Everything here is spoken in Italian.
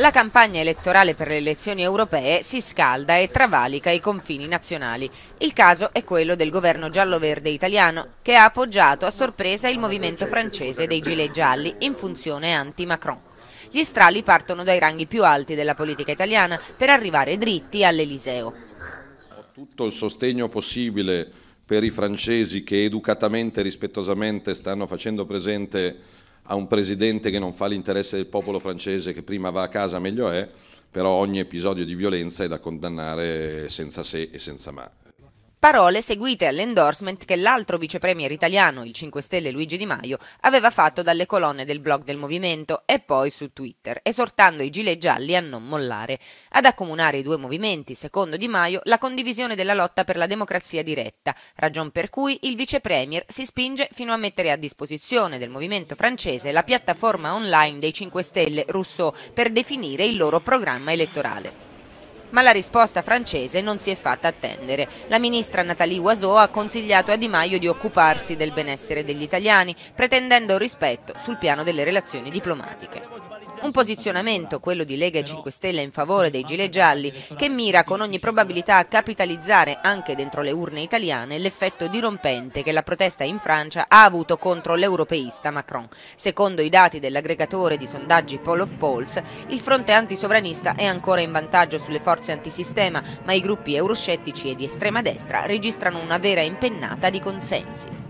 La campagna elettorale per le elezioni europee si scalda e travalica i confini nazionali. Il caso è quello del governo giallo-verde italiano, che ha appoggiato a sorpresa il movimento francese dei gilet gialli in funzione anti-Macron. Gli strali partono dai ranghi più alti della politica italiana per arrivare dritti all'Eliseo. Ho tutto il sostegno possibile per i francesi che educatamente e rispettosamente stanno facendo presente a un presidente che non fa l'interesse del popolo francese, che prima va a casa meglio è, però ogni episodio di violenza è da condannare senza se e senza ma. Parole seguite all'endorsement che l'altro vicepremier italiano, il 5 Stelle Luigi Di Maio, aveva fatto dalle colonne del blog del movimento e poi su Twitter, esortando i gilet gialli a non mollare. Ad accomunare i due movimenti, secondo Di Maio, la condivisione della lotta per la democrazia diretta, ragion per cui il vicepremier si spinge fino a mettere a disposizione del movimento francese la piattaforma online dei 5 Stelle Rousseau per definire il loro programma elettorale. Ma la risposta francese non si è fatta attendere. La ministra Nathalie Oiseau ha consigliato a Di Maio di occuparsi del benessere degli italiani, pretendendo rispetto sul piano delle relazioni diplomatiche. Un posizionamento, quello di Lega e 5 Stelle in favore dei gilet gialli, che mira con ogni probabilità a capitalizzare anche dentro le urne italiane l'effetto dirompente che la protesta in Francia ha avuto contro l'europeista Macron. Secondo i dati dell'aggregatore di sondaggi Poll of Polls, il fronte antisovranista è ancora in vantaggio sulle forze antisistema, ma i gruppi euroscettici e di estrema destra registrano una vera impennata di consensi.